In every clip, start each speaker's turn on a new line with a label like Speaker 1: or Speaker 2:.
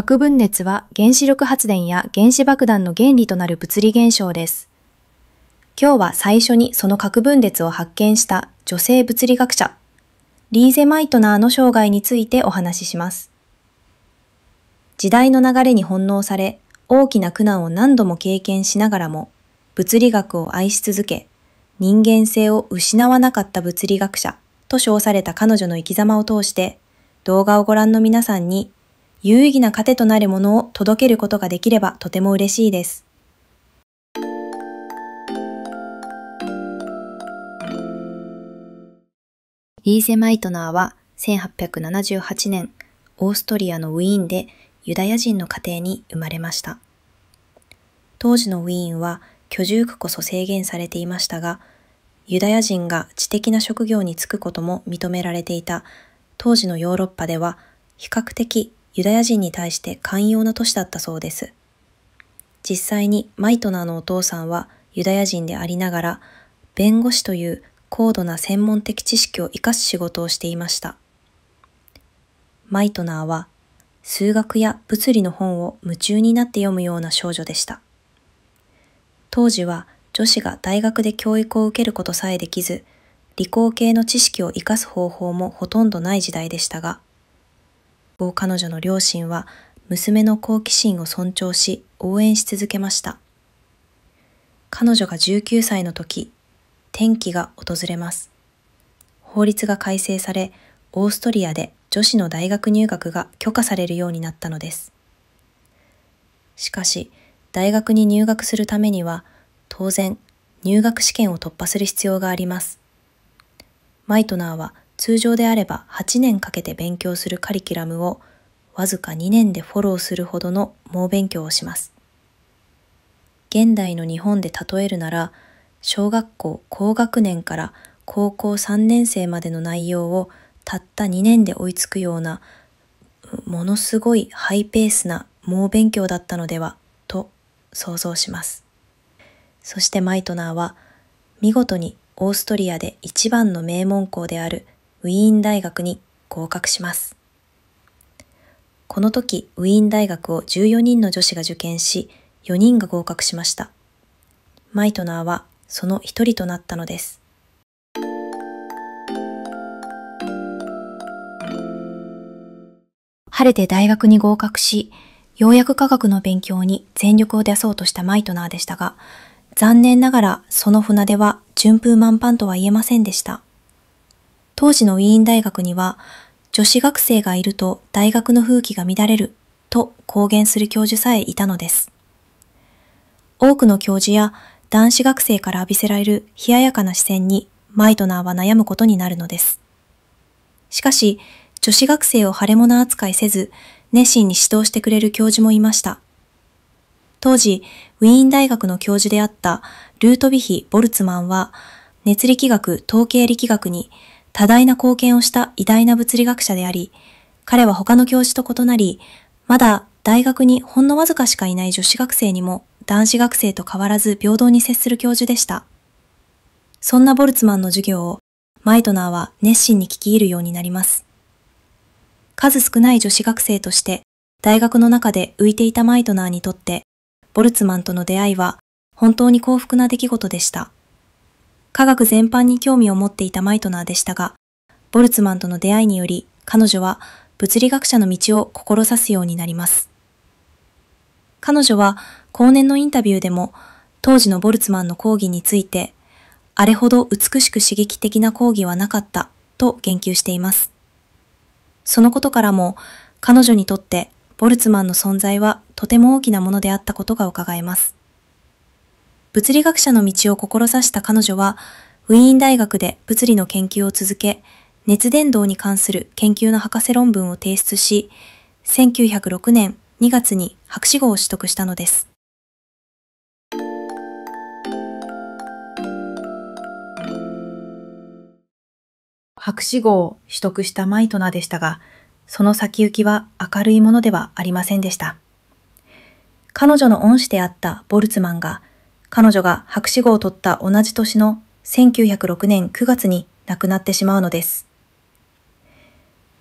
Speaker 1: 核分裂は原子力発電や原子爆弾の原理となる物理現象です。今日は最初にその核分裂を発見した女性物理学者、リーゼ・マイトナーの生涯についてお話しします。時代の流れに翻弄され、大きな苦難を何度も経験しながらも、物理学を愛し続け、人間性を失わなかった物理学者と称された彼女の生き様を通して、動画をご覧の皆さんに有意義な糧となるものを届けることができればとても嬉しいです。リーゼマイトナーは1878年、オーストリアのウィーンでユダヤ人の家庭に生まれました。当時のウィーンは居住区こそ制限されていましたが、ユダヤ人が知的な職業に就くことも認められていた当時のヨーロッパでは比較的ユダヤ人に対して寛容な都市だったそうです。実際にマイトナーのお父さんはユダヤ人でありながら、弁護士という高度な専門的知識を生かす仕事をしていました。マイトナーは数学や物理の本を夢中になって読むような少女でした。当時は女子が大学で教育を受けることさえできず、理工系の知識を生かす方法もほとんどない時代でしたが、方彼女の両親は娘の好奇心を尊重し応援し続けました。彼女が19歳の時、転機が訪れます。法律が改正され、オーストリアで女子の大学入学が許可されるようになったのです。しかし、大学に入学するためには、当然、入学試験を突破する必要があります。マイトナーは通常であれば8年かけて勉強するカリキュラムをわずか2年でフォローするほどの猛勉強をします。現代の日本で例えるなら、小学校高学年から高校3年生までの内容をたった2年で追いつくような、ものすごいハイペースな猛勉強だったのではと想像します。そしてマイトナーは見事にオーストリアで一番の名門校であるウィーン大学に合格します。この時、ウィーン大学を14人の女子が受験し、4人が合格しました。マイトナーはその一人となったのです。晴れて大学に合格し、ようやく科学の勉強に全力を出そうとしたマイトナーでしたが、残念ながらその船出は順風満帆とは言えませんでした。当時のウィーン大学には、女子学生がいると大学の風紀が乱れると公言する教授さえいたのです。多くの教授や男子学生から浴びせられる冷ややかな視線にマイトナーは悩むことになるのです。しかし、女子学生を腫れ物扱いせず、熱心に指導してくれる教授もいました。当時、ウィーン大学の教授であったルートビヒ・ボルツマンは、熱力学、統計力学に多大な貢献をした偉大な物理学者であり、彼は他の教授と異なり、まだ大学にほんのわずかしかいない女子学生にも男子学生と変わらず平等に接する教授でした。そんなボルツマンの授業をマイトナーは熱心に聞き入るようになります。数少ない女子学生として大学の中で浮いていたマイトナーにとって、ボルツマンとの出会いは本当に幸福な出来事でした。科学全般に興味を持っていたマイトナーでしたが、ボルツマンとの出会いにより、彼女は物理学者の道を志すようになります。彼女は後年のインタビューでも、当時のボルツマンの講義について、あれほど美しく刺激的な講義はなかったと言及しています。そのことからも、彼女にとってボルツマンの存在はとても大きなものであったことが伺えます。物理学者の道を志した彼女は、ウィーン大学で物理の研究を続け、熱伝導に関する研究の博士論文を提出し、1906年2月に博士号を取得したのです。博士号を取得したマイトナーでしたが、その先行きは明るいものではありませんでした。彼女の恩師であったボルツマンが彼女が博士号を取った同じ年の1906年9月に亡くなってしまうのです。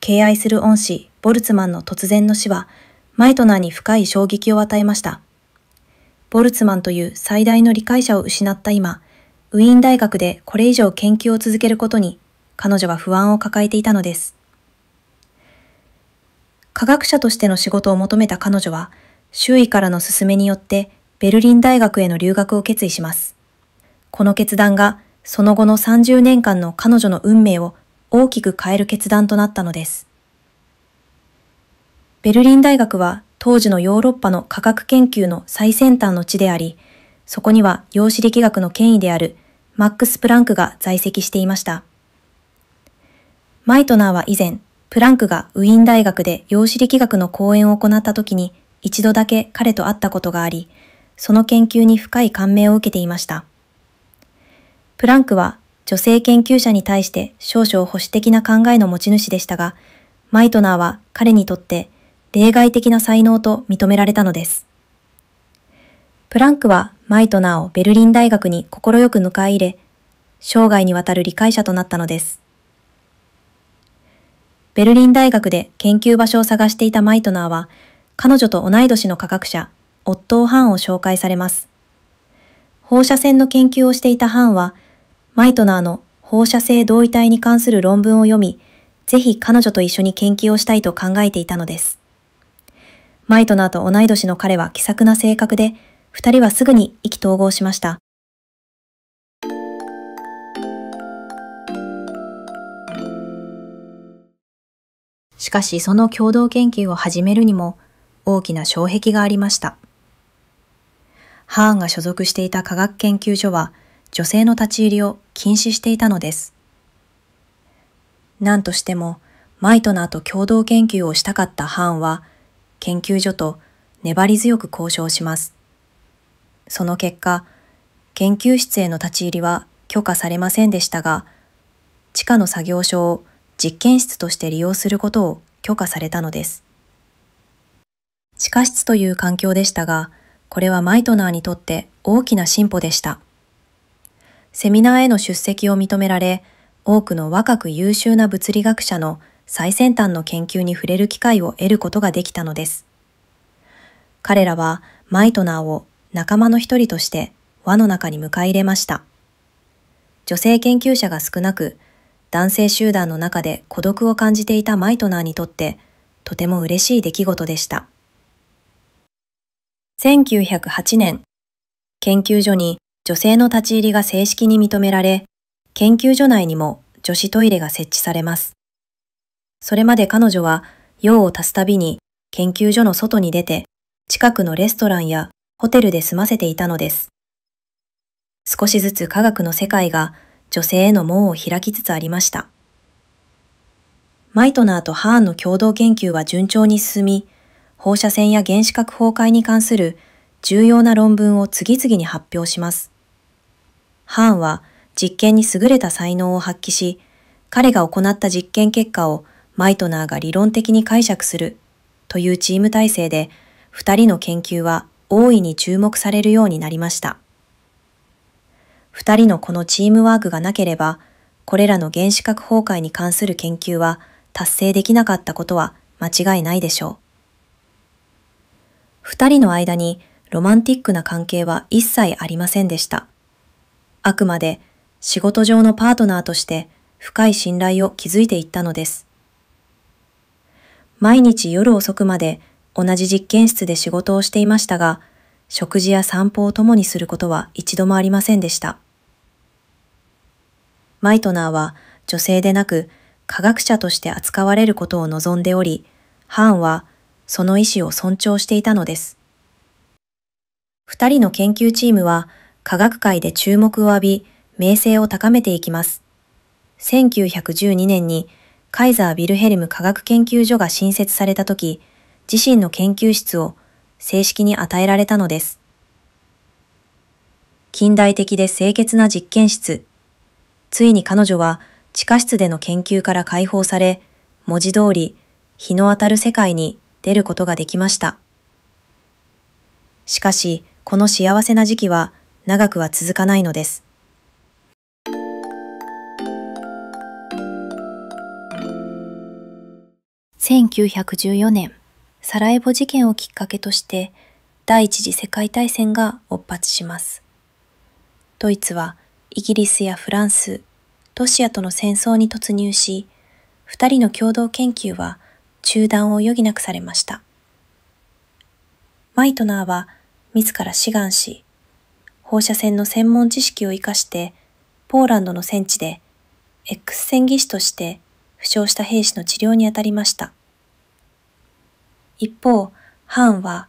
Speaker 1: 敬愛する恩師、ボルツマンの突然の死は、マイトナーに深い衝撃を与えました。ボルツマンという最大の理解者を失った今、ウィーン大学でこれ以上研究を続けることに、彼女は不安を抱えていたのです。科学者としての仕事を求めた彼女は、周囲からの勧めによってベルリン大学への留学を決意します。この決断がその後の30年間の彼女の運命を大きく変える決断となったのです。ベルリン大学は当時のヨーロッパの科学研究の最先端の地であり、そこには量子力学の権威であるマックス・プランクが在籍していました。マイトナーは以前、プランクがウィーン大学で量子力学の講演を行った時に一度だけ彼と会ったことがあり、その研究に深い感銘を受けていました。プランクは女性研究者に対して少々保守的な考えの持ち主でしたが、マイトナーは彼にとって例外的な才能と認められたのです。プランクはマイトナーをベルリン大学に快く迎え入れ、生涯にわたる理解者となったのです。ベルリン大学で研究場所を探していたマイトナーは、彼女と同い年の科学者、オットー・ハンを紹介されます。放射線の研究をしていたハンは、マイトナーの放射性同位体に関する論文を読み、ぜひ彼女と一緒に研究をしたいと考えていたのです。マイトナーと同い年の彼は気さくな性格で、二人はすぐに意気投合しました。しかしその共同研究を始めるにも大きな障壁がありました。ハーンが所属していた科学研究所は女性の立ち入りを禁止していたのです。何としても、マイトナーと共同研究をしたかったハーンは、研究所と粘り強く交渉します。その結果、研究室への立ち入りは許可されませんでしたが、地下の作業所を実験室として利用することを許可されたのです。地下室という環境でしたが、これはマイトナーにとって大きな進歩でした。セミナーへの出席を認められ、多くの若く優秀な物理学者の最先端の研究に触れる機会を得ることができたのです。彼らはマイトナーを仲間の一人として輪の中に迎え入れました。女性研究者が少なく、男性集団の中で孤独を感じていたマイトナーにとって、とても嬉しい出来事でした。1908年、研究所に女性の立ち入りが正式に認められ、研究所内にも女子トイレが設置されます。それまで彼女は用を足すたびに研究所の外に出て、近くのレストランやホテルで済ませていたのです。少しずつ科学の世界が女性への門を開きつつありました。マイトナーとハーンの共同研究は順調に進み、放射線や原子核崩壊に関する重要な論文を次々に発表します。ハーンは実験に優れた才能を発揮し、彼が行った実験結果をマイトナーが理論的に解釈するというチーム体制で、二人の研究は大いに注目されるようになりました。二人のこのチームワークがなければ、これらの原子核崩壊に関する研究は達成できなかったことは間違いないでしょう。二人の間にロマンティックな関係は一切ありませんでした。あくまで仕事上のパートナーとして深い信頼を築いていったのです。毎日夜遅くまで同じ実験室で仕事をしていましたが、食事や散歩を共にすることは一度もありませんでした。マイトナーは女性でなく科学者として扱われることを望んでおり、ハーンはその意思を尊重していたのです。二人の研究チームは科学界で注目を浴び、名声を高めていきます。1912年にカイザー・ビルヘルム科学研究所が新設された時、自身の研究室を正式に与えられたのです。近代的で清潔な実験室。ついに彼女は地下室での研究から解放され、文字通り日の当たる世界に出ることができました。しかし、この幸せな時期は長くは続かないのです。1914年、サラエボ事件をきっかけとして、第一次世界大戦が勃発します。ドイツはイギリスやフランス、ロシアとの戦争に突入し、二人の共同研究は中断を余儀なくされました。マイトナーは自ら志願し、放射線の専門知識を活かして、ポーランドの戦地で X 線技師として負傷した兵士の治療にあたりました。一方、ハーンは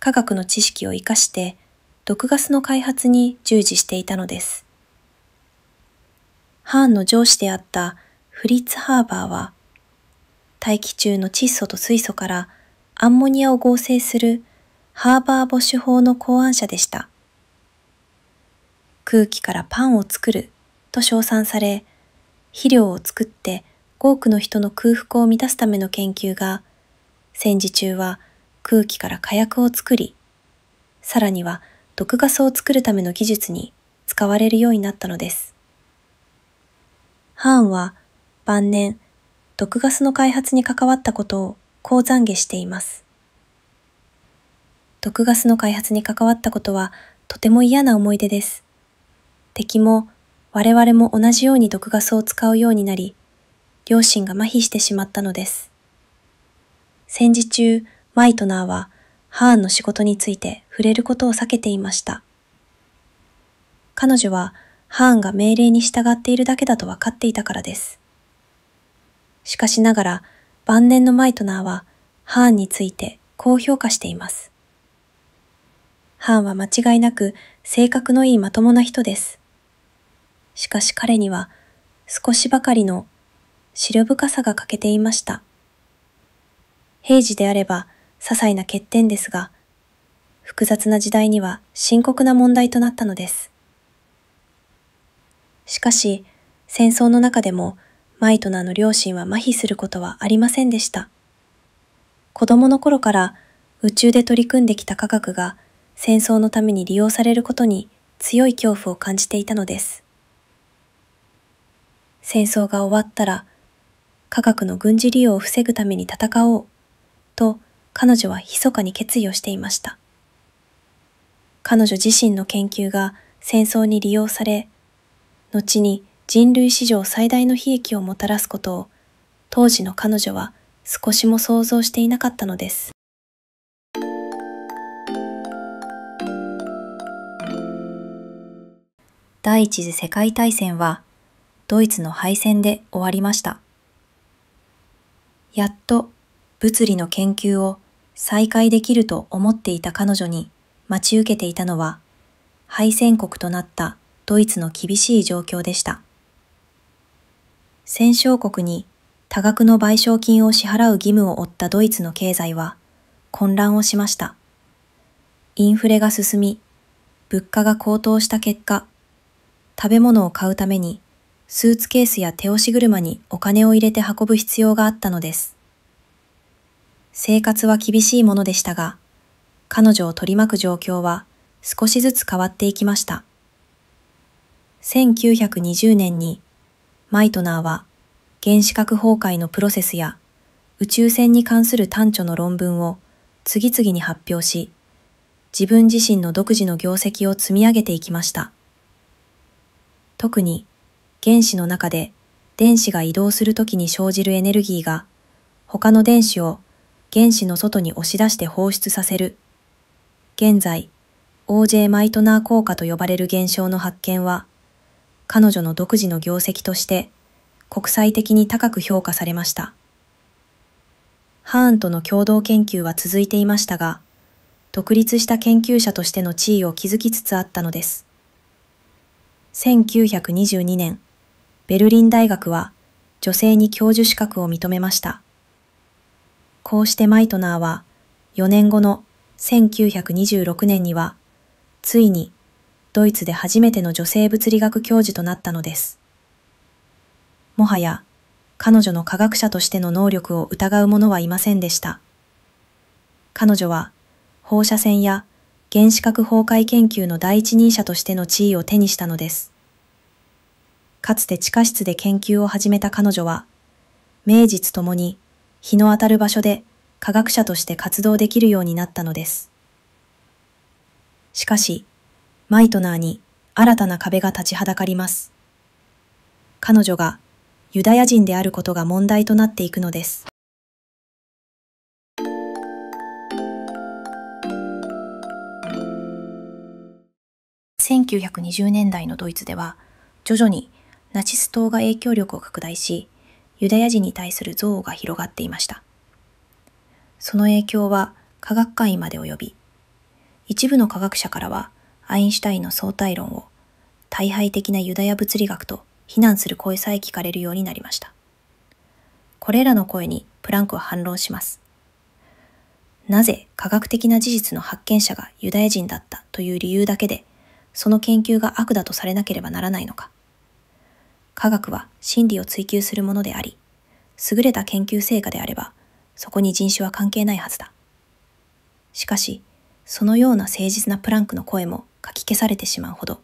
Speaker 1: 科学の知識を活かして毒ガスの開発に従事していたのです。ハーンの上司であったフリッツ・ハーバーは大気中の窒素と水素からアンモニアを合成するハーバー・ボッシュ法の考案者でした。空気からパンを作ると称賛され、肥料を作って多くの人の空腹を満たすための研究が、戦時中は空気から火薬を作り、さらには毒ガスを作るための技術に使われるようになったのです。ハーンは晩年毒ガスの開発に関わったことをこう懺悔しています。毒ガスの開発に関わったことはとても嫌な思い出です。敵も我々も同じように毒ガスを使うようになり、両親が麻痺してしまったのです。戦時中、マイトナーはハーンの仕事について触れることを避けていました。彼女はハーンが命令に従っているだけだと分かっていたからです。しかしながら、晩年のマイトナーは、ハーンについてこう評価しています。ハーンは間違いなく性格のいいまともな人です。しかし彼には少しばかりの視力深さが欠けていました。平時であれば些細な欠点ですが、複雑な時代には深刻な問題となったのです。しかし、戦争の中でもマイトナの両親は麻痺することはありませんでした。子供の頃から宇宙で取り組んできた科学が戦争のために利用されることに強い恐怖を感じていたのです。戦争が終わったら科学の軍事利用を防ぐために戦おうと彼女は密かに決意をしていました。彼女自身の研究が戦争に利用され、後に人類史上最大の悲劇をもたらすことを当時の彼女は少しも想像していなかったのです。第一次世界大戦はドイツの敗戦で終わりました。やっと物理の研究を再開できると思っていた彼女に待ち受けていたのは敗戦国となったドイツの厳しい状況でした。戦勝国に多額の賠償金を支払う義務を負ったドイツの経済は混乱をしました。インフレが進み、物価が高騰した結果、食べ物を買うためにスーツケースや手押し車にお金を入れて運ぶ必要があったのです。生活は厳しいものでしたが、彼女を取り巻く状況は少しずつ変わっていきました。1920年にマイトナーは、原子核崩壊のプロセスや宇宙船に関する短著の論文を次々に発表し、自分自身の独自の業績を積み上げていきました。特に原子の中で電子が移動するときに生じるエネルギーが他の電子を原子の外に押し出して放出させる。現在、OJ マイトナー効果と呼ばれる現象の発見は、彼女の独自の業績として国際的に高く評価されました。ハーンとの共同研究は続いていましたが、独立した研究者としての地位を築きつつあったのです。1922年、ベルリン大学は女性に教授資格を認めました。こうしてマイトナーは4年後の1926年には、ついにドイツで初めての女性物理学教授となったのです。もはや、彼女の科学者としての能力を疑う者はいませんでした。彼女は、放射線や原子核崩壊研究の第一人者としての地位を手にしたのです。かつて地下室で研究を始めた彼女は、名実ともに日の当たる場所で科学者として活動できるようになったのです。しかし、マイトナーに新たな壁が立ちはだかります。彼女がユダヤ人であることが問題となっていくのです。1920年代のドイツでは徐々にナチス党が影響力を拡大しユダヤ人に対する憎悪が広がっていましたその影響は科学界まで及び一部の科学者からはアインシュタインの相対論を大敗的なユダヤ物理学と非難する声さえ聞かれるようになりました。これらの声にプランクは反論します。なぜ科学的な事実の発見者がユダヤ人だったという理由だけで、その研究が悪だとされなければならないのか。科学は真理を追求するものであり、優れた研究成果であれば、そこに人種は関係ないはずだ。しかし、そのような誠実なプランクの声も書き消されてしまうほど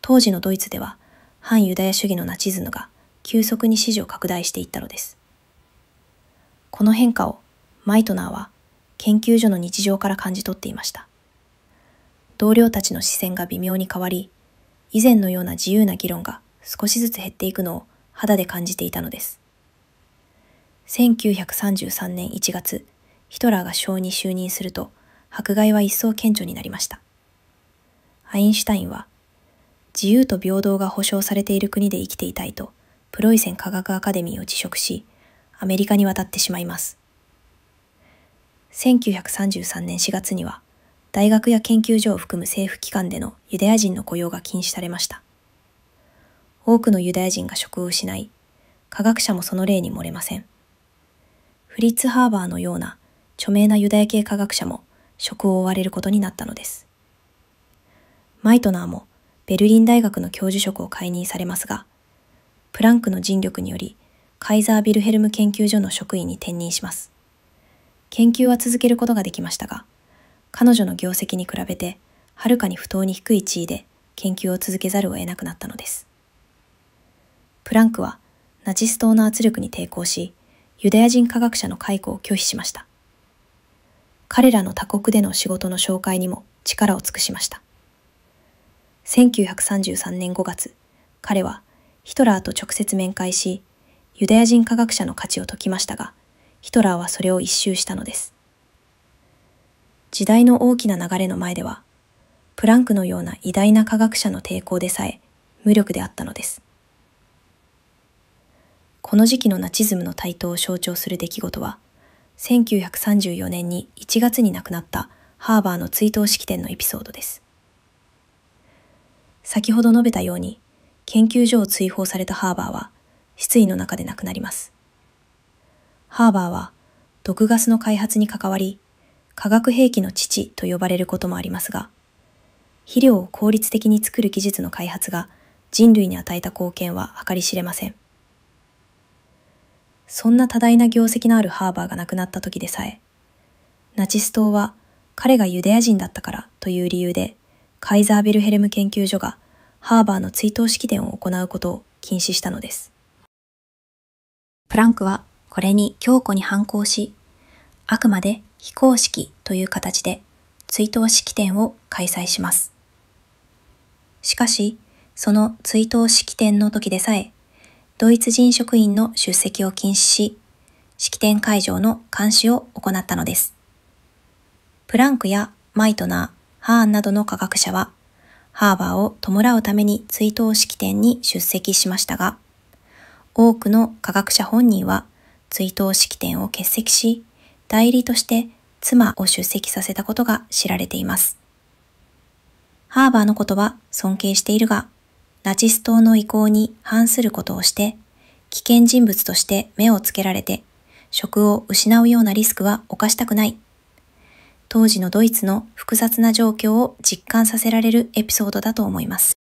Speaker 1: 当時のドイツでは反ユダヤ主義のナチズムが急速に支持を拡大していったのですこの変化をマイトナーは研究所の日常から感じ取っていました同僚たちの視線が微妙に変わり以前のような自由な議論が少しずつ減っていくのを肌で感じていたのです1933年1月ヒトラーが小相に就任すると迫害は一層顕著になりましたアインシュタインは、自由と平等が保障されている国で生きていたいと、プロイセン科学アカデミーを辞職し、アメリカに渡ってしまいます。1933年4月には、大学や研究所を含む政府機関でのユダヤ人の雇用が禁止されました。多くのユダヤ人が職を失い、科学者もその例に漏れません。フリッツ・ハーバーのような著名なユダヤ系科学者も職を追われることになったのです。マイトナーもベルリン大学の教授職を解任されますが、プランクの尽力により、カイザー・ビルヘルム研究所の職員に転任します。研究は続けることができましたが、彼女の業績に比べて、はるかに不当に低い地位で研究を続けざるを得なくなったのです。プランクはナチス党の圧力に抵抗し、ユダヤ人科学者の解雇を拒否しました。彼らの他国での仕事の紹介にも力を尽くしました。1933年5月、彼はヒトラーと直接面会し、ユダヤ人科学者の価値を説きましたが、ヒトラーはそれを一周したのです。時代の大きな流れの前では、プランクのような偉大な科学者の抵抗でさえ無力であったのです。この時期のナチズムの台頭を象徴する出来事は、1934年に1月に亡くなったハーバーの追悼式典のエピソードです。先ほど述べたように、研究所を追放されたハーバーは、失意の中で亡くなります。ハーバーは、毒ガスの開発に関わり、化学兵器の父と呼ばれることもありますが、肥料を効率的に作る技術の開発が人類に与えた貢献は計り知れません。そんな多大な業績のあるハーバーが亡くなった時でさえ、ナチス党は彼がユダヤ人だったからという理由でカイザー・ビルヘルム研究所がハーバーの追悼式典を行うことを禁止したのです。プランクはこれに強固に反抗し、あくまで非公式という形で追悼式典を開催します。しかし、その追悼式典の時でさえ、ドイツ人職員の出席を禁止し、式典会場の監視を行ったのです。プランクやマイトナー、ハーンなどの科学者は、ハーバーを弔うために追悼式典に出席しましたが、多くの科学者本人は追悼式典を欠席し、代理として妻を出席させたことが知られています。ハーバーのことは尊敬しているが、ナチス党の意向に反することをして、危険人物として目をつけられて、職を失うようなリスクは犯したくない当時のドイツの複雑な状況を実感させられるエピソードだと思います。